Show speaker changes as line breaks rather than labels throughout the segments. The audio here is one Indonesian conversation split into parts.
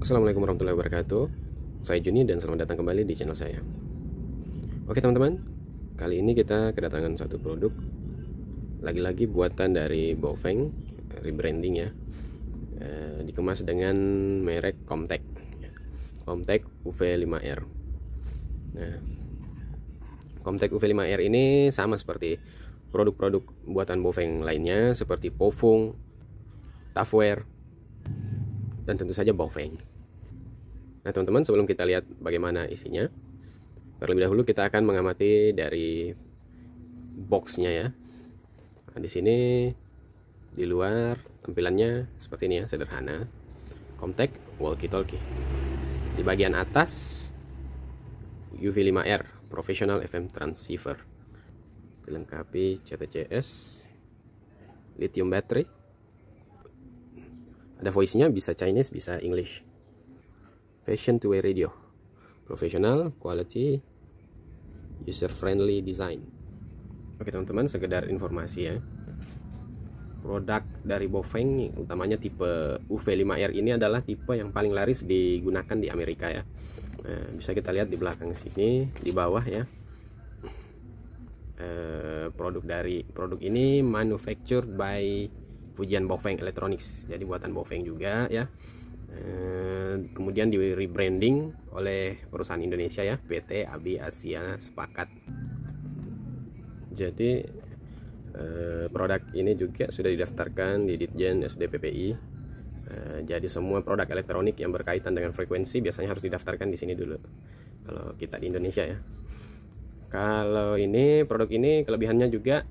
Assalamualaikum warahmatullahi wabarakatuh Saya Juni dan selamat datang kembali di channel saya Oke teman-teman Kali ini kita kedatangan satu produk Lagi-lagi buatan dari Bofeng Rebranding ya e, Dikemas dengan merek Comtech Comtech UV5R Nah Comtech UV5R ini sama seperti produk-produk buatan Bofeng lainnya seperti Pofung, Tafware, dan tentu saja BoFeng. Nah teman-teman sebelum kita lihat bagaimana isinya Terlebih dahulu kita akan mengamati dari boxnya ya nah, Di sini di luar tampilannya seperti ini ya sederhana Comtech walkie talkie Di bagian atas UV5R Professional FM Transceiver Dilengkapi CTCS Lithium battery Ada voice-nya bisa Chinese bisa English Fashion to Wear Radio. Professional, quality, user friendly design. Oke teman-teman, sekedar informasi ya. Produk dari Bofeng utamanya tipe UV5R ini adalah tipe yang paling laris digunakan di Amerika ya. Nah, bisa kita lihat di belakang sini, di bawah ya. Eh, produk dari produk ini manufactured by Fujian Bofeng Electronics. Jadi buatan Bofeng juga ya. Eh, kemudian di rebranding oleh perusahaan Indonesia ya PT Abi Asia Sepakat jadi eh, produk ini juga sudah didaftarkan di Ditjen SDPPI eh, jadi semua produk elektronik yang berkaitan dengan frekuensi biasanya harus didaftarkan di sini dulu kalau kita di Indonesia ya kalau ini produk ini kelebihannya juga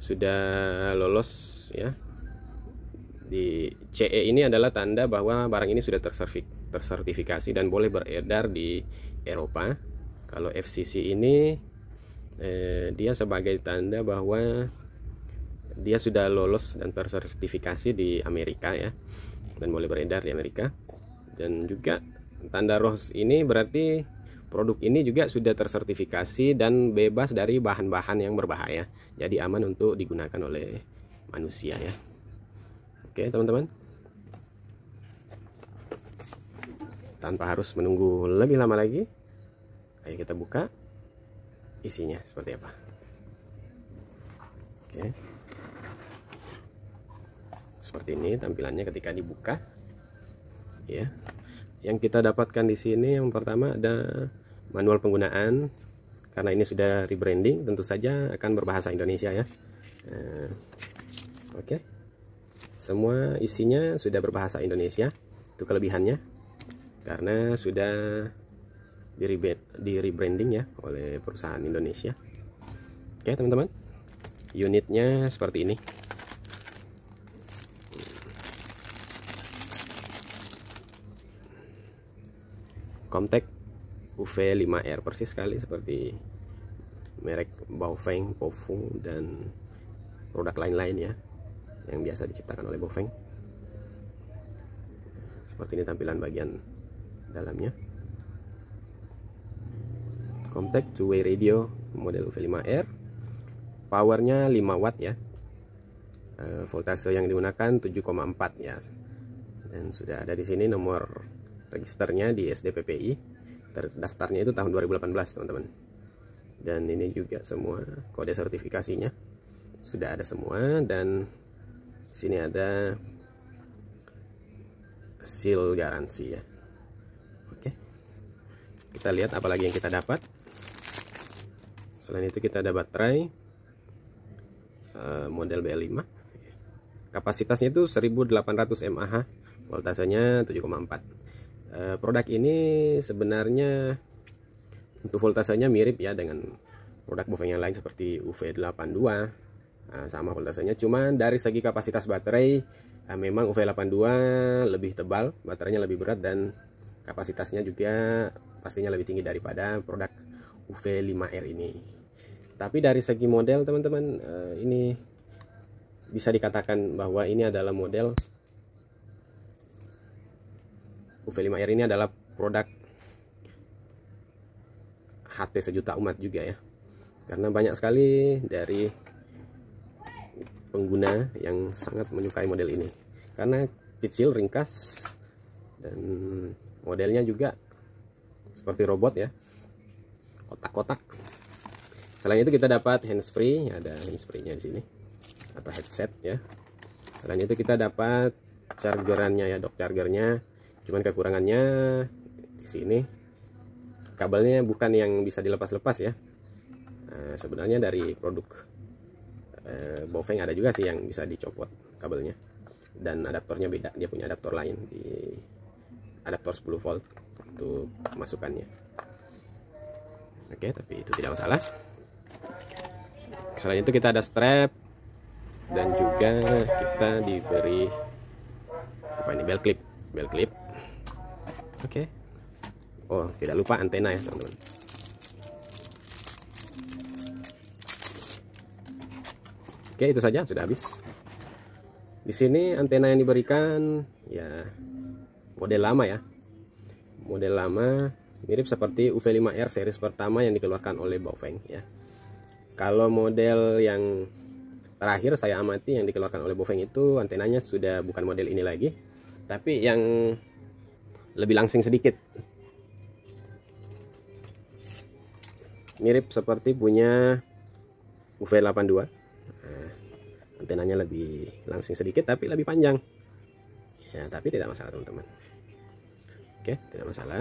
sudah lolos ya di CE ini adalah tanda bahwa barang ini sudah tersertifikasi dan boleh beredar di Eropa. Kalau FCC ini eh, dia sebagai tanda bahwa dia sudah lolos dan tersertifikasi di Amerika ya dan boleh beredar di Amerika. Dan juga tanda ROS ini berarti produk ini juga sudah tersertifikasi dan bebas dari bahan-bahan yang berbahaya. Jadi aman untuk digunakan oleh manusia ya. Oke teman-teman Tanpa harus menunggu lebih lama lagi Ayo kita buka Isinya seperti apa Oke Seperti ini tampilannya ketika dibuka Ya yang kita dapatkan di sini yang pertama ada manual penggunaan karena ini sudah rebranding tentu saja akan berbahasa Indonesia ya eh, oke okay. Semua isinya sudah berbahasa Indonesia. Itu kelebihannya. Karena sudah di, rebranding ya oleh perusahaan Indonesia. Oke, teman-teman. Unitnya seperti ini. Comtech UV5R persis sekali seperti merek Baofeng, Pofung dan produk lain-lain ya yang biasa diciptakan oleh Bofeng seperti ini tampilan bagian dalamnya Compact two-way radio model v 5 r powernya 5 watt ya eh, voltase yang digunakan 7,4 ya dan sudah ada di sini nomor registernya di SDPPI terdaftarnya itu tahun 2018 teman-teman dan ini juga semua kode sertifikasinya sudah ada semua dan sini ada seal garansi ya oke kita lihat apalagi yang kita dapat selain itu kita ada baterai eh, model B5 kapasitasnya itu 1800 mAh voltasenya 7,4 eh, produk ini sebenarnya untuk voltasenya mirip ya dengan produk bufeng yang lain seperti UV82 Eh, sama voltasenya cuman dari segi kapasitas baterai uh, memang UV82 lebih tebal baterainya lebih berat dan kapasitasnya juga pastinya lebih tinggi daripada produk UV5R ini tapi dari segi model teman-teman eh, ini bisa dikatakan bahwa ini adalah model UV5R ini adalah produk HT sejuta umat juga ya karena banyak sekali dari pengguna yang sangat menyukai model ini karena kecil ringkas dan modelnya juga seperti robot ya kotak-kotak selain itu kita dapat handsfree ada handsfree nya di sini atau headset ya selain itu kita dapat chargerannya ya dock chargernya cuman kekurangannya di sini kabelnya bukan yang bisa dilepas-lepas ya nah, sebenarnya dari produk eh, Bofeng ada juga sih yang bisa dicopot kabelnya dan adaptornya beda dia punya adaptor lain di adaptor 10 volt untuk masukannya oke tapi itu tidak masalah selain itu kita ada strap dan juga kita diberi apa ini bel clip bel clip oke okay. oh tidak lupa antena ya teman-teman Oke, itu saja sudah habis. Di sini antena yang diberikan ya model lama ya. Model lama mirip seperti UV5R series pertama yang dikeluarkan oleh Baofeng ya. Kalau model yang terakhir saya amati yang dikeluarkan oleh Baofeng itu antenanya sudah bukan model ini lagi, tapi yang lebih langsing sedikit. Mirip seperti punya UV82 antenanya lebih langsing sedikit tapi lebih panjang ya tapi tidak masalah teman-teman oke tidak masalah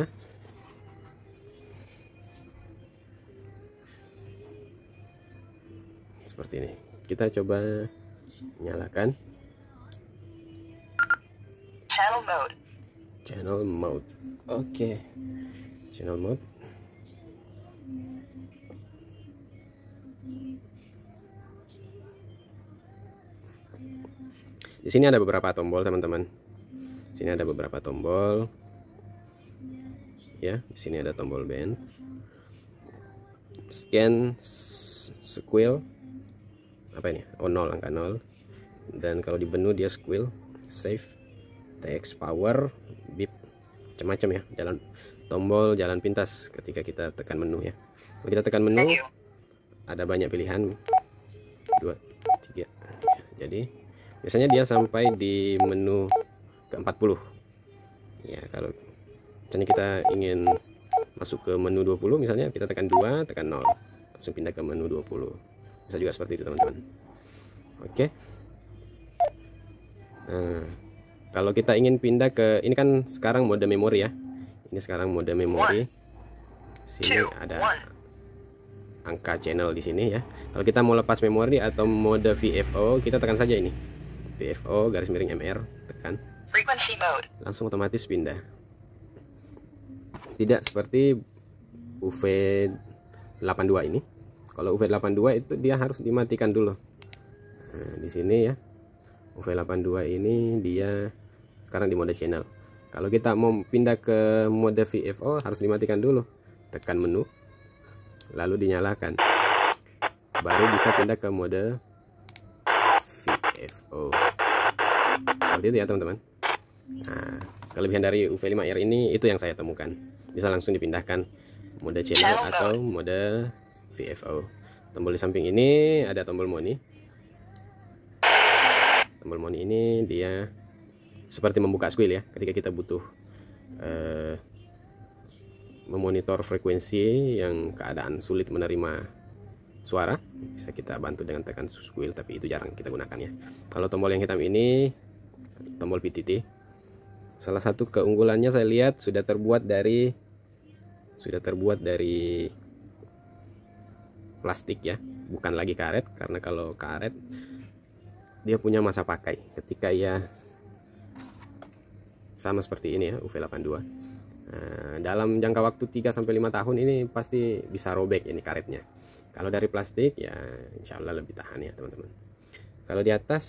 seperti ini kita coba nyalakan channel mode channel mode oke okay. channel mode Di sini ada beberapa tombol, teman-teman. Di sini ada beberapa tombol. Ya, di sini ada tombol band. Scan squill, Apa ini? Oh, 0 angka nol. Dan kalau di menu dia squill, save, text power, beep, macam-macam ya. Jalan tombol jalan pintas ketika kita tekan menu ya. Kalau kita tekan menu ada banyak pilihan. Dua, tiga. Jadi biasanya dia sampai di menu ke 40 ya kalau misalnya kita ingin masuk ke menu 20 misalnya kita tekan 2 tekan 0 langsung pindah ke menu 20 bisa juga seperti itu teman-teman oke nah, kalau kita ingin pindah ke ini kan sekarang mode memori ya ini sekarang mode memori sini ada angka channel di sini ya kalau kita mau lepas memori atau mode VFO kita tekan saja ini VFO garis miring MR tekan langsung otomatis pindah tidak seperti UV82 ini kalau UV82 itu dia harus dimatikan dulu nah, di sini ya UV82 ini dia sekarang di mode channel kalau kita mau pindah ke mode VFO harus dimatikan dulu tekan menu lalu dinyalakan baru bisa pindah ke mode Oh. Seperti itu ya teman-teman. Nah, kelebihan dari UV5R ini itu yang saya temukan. Bisa langsung dipindahkan mode channel atau mode VFO. Tombol di samping ini ada tombol money. Tombol money ini dia seperti membuka squeal ya ketika kita butuh eh, memonitor frekuensi yang keadaan sulit menerima suara bisa kita bantu dengan tekan kuil tapi itu jarang kita gunakan ya kalau tombol yang hitam ini tombol PTT salah satu keunggulannya saya lihat sudah terbuat dari sudah terbuat dari plastik ya bukan lagi karet karena kalau karet dia punya masa pakai ketika ia sama seperti ini ya UV82 nah, dalam jangka waktu 3-5 tahun ini pasti bisa robek ini karetnya kalau dari plastik ya insya Allah lebih tahan ya teman-teman. Kalau di atas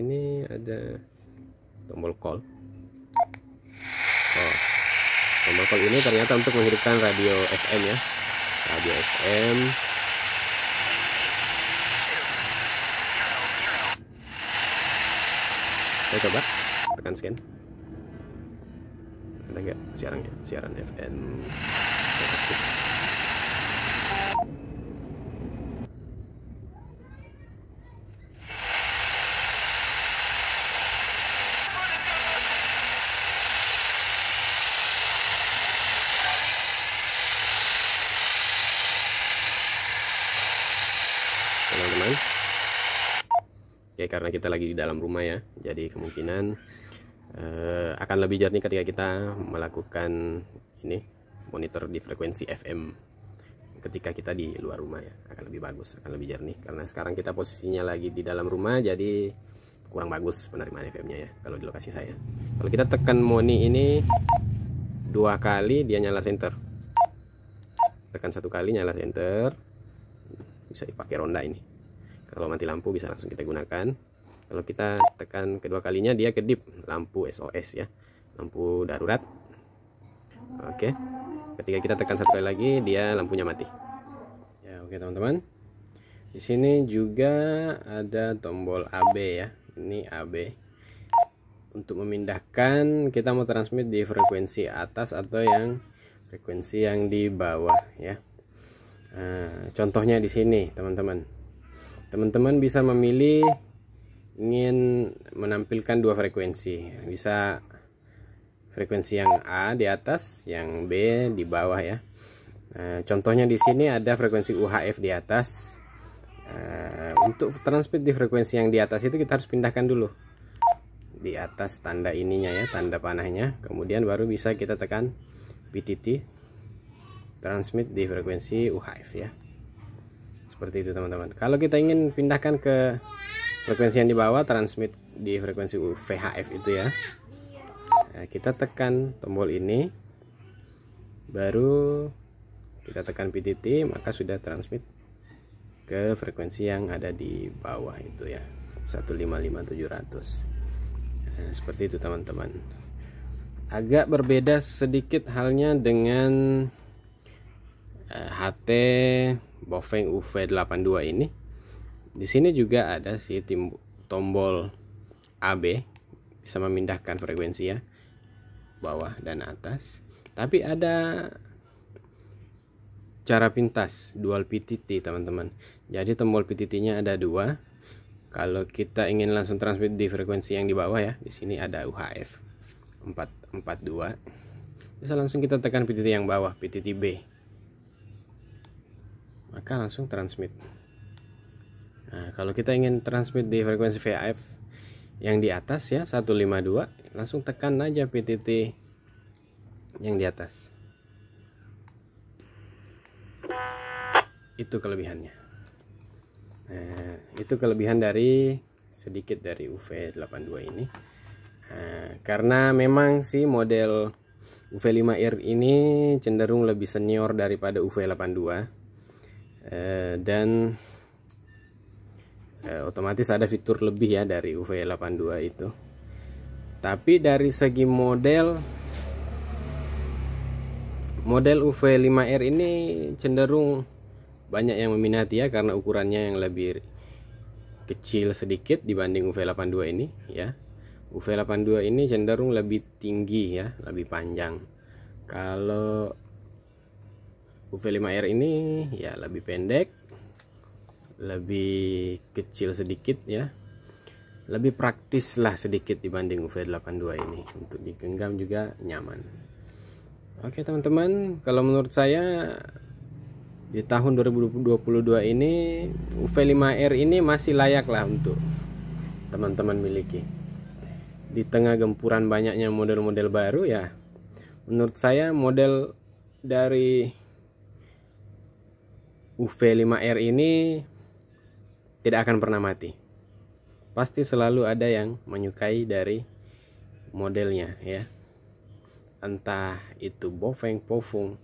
ini ada tombol call. Oh, tombol call ini ternyata untuk menghidupkan radio FM ya. Radio FM. Saya coba tekan scan. Ada nggak siaran siaran FM? teman-teman Oke karena kita lagi di dalam rumah ya jadi kemungkinan uh, akan lebih jernih ketika kita melakukan ini monitor di frekuensi FM ketika kita di luar rumah ya akan lebih bagus akan lebih jernih karena sekarang kita posisinya lagi di dalam rumah jadi kurang bagus penerimaan FM-nya ya kalau di lokasi saya kalau kita tekan moni ini dua kali dia nyala center tekan satu kali nyala center bisa dipakai ronda ini kalau mati lampu bisa langsung kita gunakan kalau kita tekan kedua kalinya dia kedip lampu SOS ya lampu darurat oke okay. ketika kita tekan satu kali lagi dia lampunya mati ya oke teman-teman di sini juga ada tombol AB ya ini AB untuk memindahkan kita mau transmit di frekuensi atas atau yang frekuensi yang di bawah ya eh, contohnya di sini teman-teman teman-teman bisa memilih ingin menampilkan dua frekuensi bisa frekuensi yang A di atas yang B di bawah ya nah, contohnya di sini ada frekuensi UHF di atas nah, untuk transmit di frekuensi yang di atas itu kita harus pindahkan dulu di atas tanda ininya ya tanda panahnya kemudian baru bisa kita tekan PTT transmit di frekuensi UHF ya seperti itu teman-teman kalau kita ingin pindahkan ke frekuensi yang di bawah transmit di frekuensi VHF itu ya nah, kita tekan tombol ini baru kita tekan PTT maka sudah transmit ke frekuensi yang ada di bawah itu ya 155700 nah, seperti itu teman-teman agak berbeda sedikit halnya dengan HT eh, Bofeng UV82 ini di sini juga ada si tombol AB bisa memindahkan frekuensi ya bawah dan atas tapi ada cara pintas dual PTT teman-teman jadi tombol PTT nya ada dua kalau kita ingin langsung transmit di frekuensi yang di bawah ya di sini ada UHF 442 bisa langsung kita tekan PTT yang bawah PTT B maka langsung transmit nah kalau kita ingin transmit di frekuensi VHF yang di atas ya 152 langsung tekan aja PTT yang di atas itu kelebihannya nah, itu kelebihan dari sedikit dari UV82 ini nah, karena memang si model UV5R ini cenderung lebih senior daripada UV82 Eh, dan eh, otomatis ada fitur lebih ya dari UV82 itu tapi dari segi model model UV5R ini cenderung banyak yang meminati ya karena ukurannya yang lebih kecil sedikit dibanding UV82 ini ya UV82 ini cenderung lebih tinggi ya lebih panjang kalau UV5R ini ya lebih pendek lebih kecil sedikit ya lebih praktis lah sedikit dibanding UV82 ini untuk digenggam juga nyaman oke teman-teman kalau menurut saya di tahun 2022 ini UV5R ini masih layak lah untuk teman-teman miliki di tengah gempuran banyaknya model-model baru ya menurut saya model dari UV5R ini tidak akan pernah mati. Pasti selalu ada yang menyukai dari modelnya ya. Entah itu Bofeng, Pofung,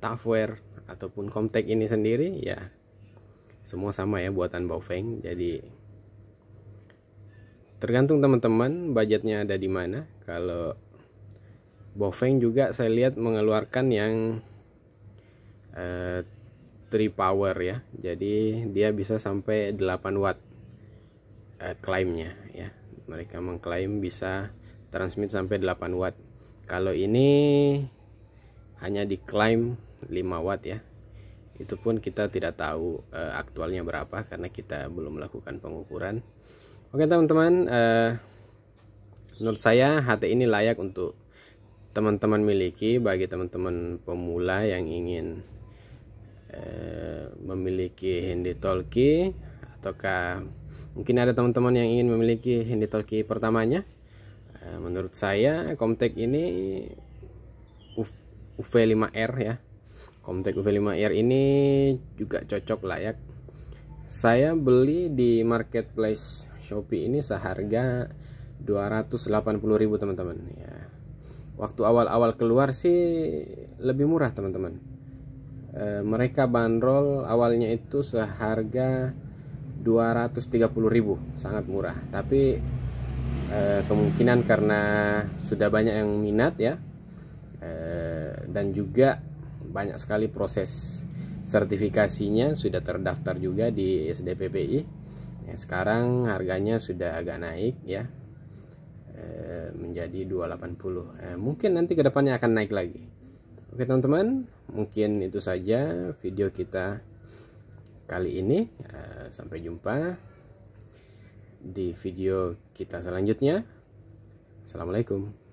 Tafware ataupun Comtech ini sendiri ya. Semua sama ya buatan Bofeng. Jadi tergantung teman-teman budgetnya ada di mana. Kalau Bofeng juga saya lihat mengeluarkan yang eh, battery power ya jadi dia bisa sampai 8 watt klaimnya eh, klaimnya ya mereka mengklaim bisa transmit sampai 8 watt kalau ini hanya diklaim 5 watt ya itu pun kita tidak tahu uh, aktualnya berapa karena kita belum melakukan pengukuran oke teman-teman uh, menurut saya HT ini layak untuk teman-teman miliki bagi teman-teman pemula yang ingin Eh, memiliki handy talkie ataukah mungkin ada teman-teman yang ingin memiliki handy talkie pertamanya eh, menurut saya Comtech ini UV, UV5R ya Comtech UV5R ini juga cocok layak saya beli di marketplace Shopee ini seharga 280.000 teman-teman ya waktu awal-awal keluar sih lebih murah teman-teman Eh, mereka bandrol awalnya itu seharga 230.000 sangat murah tapi eh, kemungkinan karena sudah banyak yang minat ya eh, dan juga banyak sekali proses sertifikasinya sudah terdaftar juga di SDPPI ya, sekarang harganya sudah agak naik ya menjadi 280 mungkin nanti kedepannya akan naik lagi Oke teman-teman, mungkin itu saja video kita kali ini. Eh, sampai jumpa di video kita selanjutnya. Assalamualaikum.